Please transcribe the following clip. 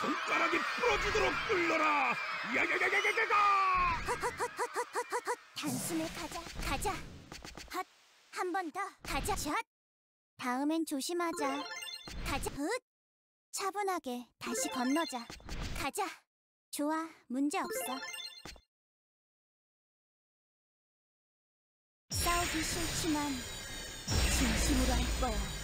손가락이 부러지도록 굴러라! 야야야야야야 단숨에 가자, 가자! 헛, 한번 더, 가자, 샷! 다음엔 조심하자. 가자, 훗! 차분하게 다시 건너자. 가자! 좋아, 문제없어. 싸우기 싫지만 진심으로 할 거야.